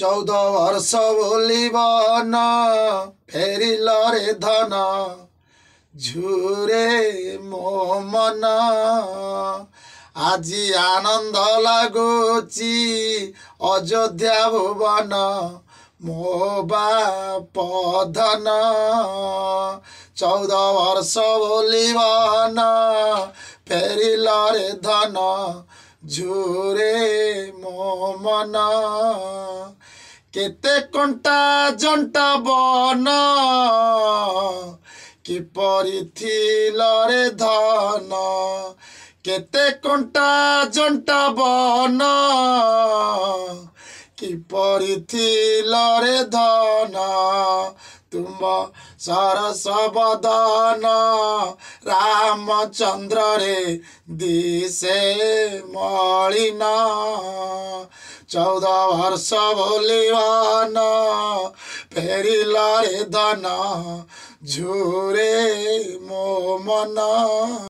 ଚଉଦ ବର୍ଷ ବୋଲିବ ନ ଫେରିଲ ଧନ ଝୁରେ ମୋ ମନ ଆଜି ଆନନ୍ଦ ଲାଗୁଛି ଅଯୋଧ୍ୟା ଭୁବନ ମୋ ବାପ ଧନ ଚଉଦ ବର୍ଷ ବୋଲିବ ନ ଫେରିଲ ଧନ ଝୁରେ ମୋ ମନ କେତେ କଣ୍ଟା ଜଣ୍ଟା ବନ କିପରି ଥିଲରେ ଧନ କେତେ କଣ୍ଟା ଜଣ୍ଟା ବନ କିପରି ଥିଲରେ ଧନ ତୁମ ସରସ ବଦନ ରାମଚନ୍ଦ୍ରରେ ଦିଶେ ମଳିନ चौदह वर्ष बोलिवान फेरी लारे दाना झूरे मो मना